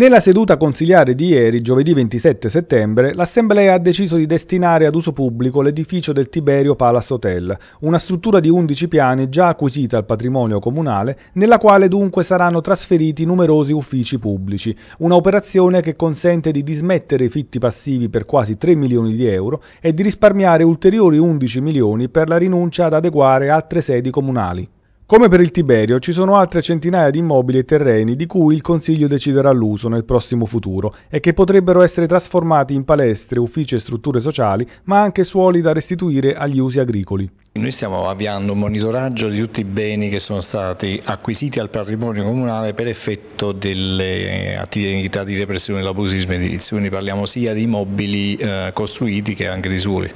Nella seduta consigliare di ieri, giovedì 27 settembre, l'Assemblea ha deciso di destinare ad uso pubblico l'edificio del Tiberio Palace Hotel, una struttura di 11 piani già acquisita al patrimonio comunale, nella quale dunque saranno trasferiti numerosi uffici pubblici, un'operazione che consente di dismettere i fitti passivi per quasi 3 milioni di euro e di risparmiare ulteriori 11 milioni per la rinuncia ad adeguare altre sedi comunali. Come per il Tiberio, ci sono altre centinaia di immobili e terreni di cui il Consiglio deciderà l'uso nel prossimo futuro e che potrebbero essere trasformati in palestre, uffici e strutture sociali, ma anche suoli da restituire agli usi agricoli. Noi stiamo avviando un monitoraggio di tutti i beni che sono stati acquisiti al patrimonio comunale per effetto delle attività eh, di repressione dell'abusismo edilizio, quindi parliamo sia di immobili eh, costruiti che anche di soli.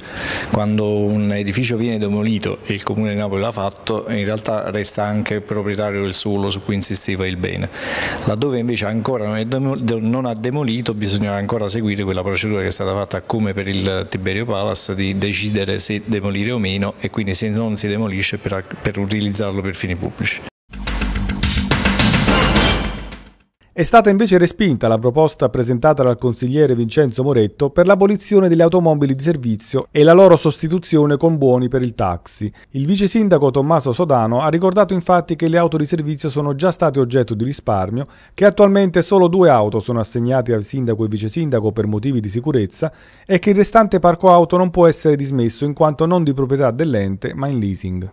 Quando un edificio viene demolito e il Comune di Napoli l'ha fatto, in realtà resta anche proprietario del suolo su cui insisteva il bene. Laddove invece ancora non, non ha demolito bisognerà ancora seguire quella procedura che è stata fatta come per il Tiberio Palace di decidere se demolire o meno e quindi quindi se non si demolisce per, per utilizzarlo per fini pubblici. È stata invece respinta la proposta presentata dal consigliere Vincenzo Moretto per l'abolizione delle automobili di servizio e la loro sostituzione con buoni per il taxi. Il vice sindaco Tommaso Sodano ha ricordato infatti che le auto di servizio sono già state oggetto di risparmio, che attualmente solo due auto sono assegnate al sindaco e vice sindaco per motivi di sicurezza e che il restante parco auto non può essere dismesso in quanto non di proprietà dell'ente ma in leasing.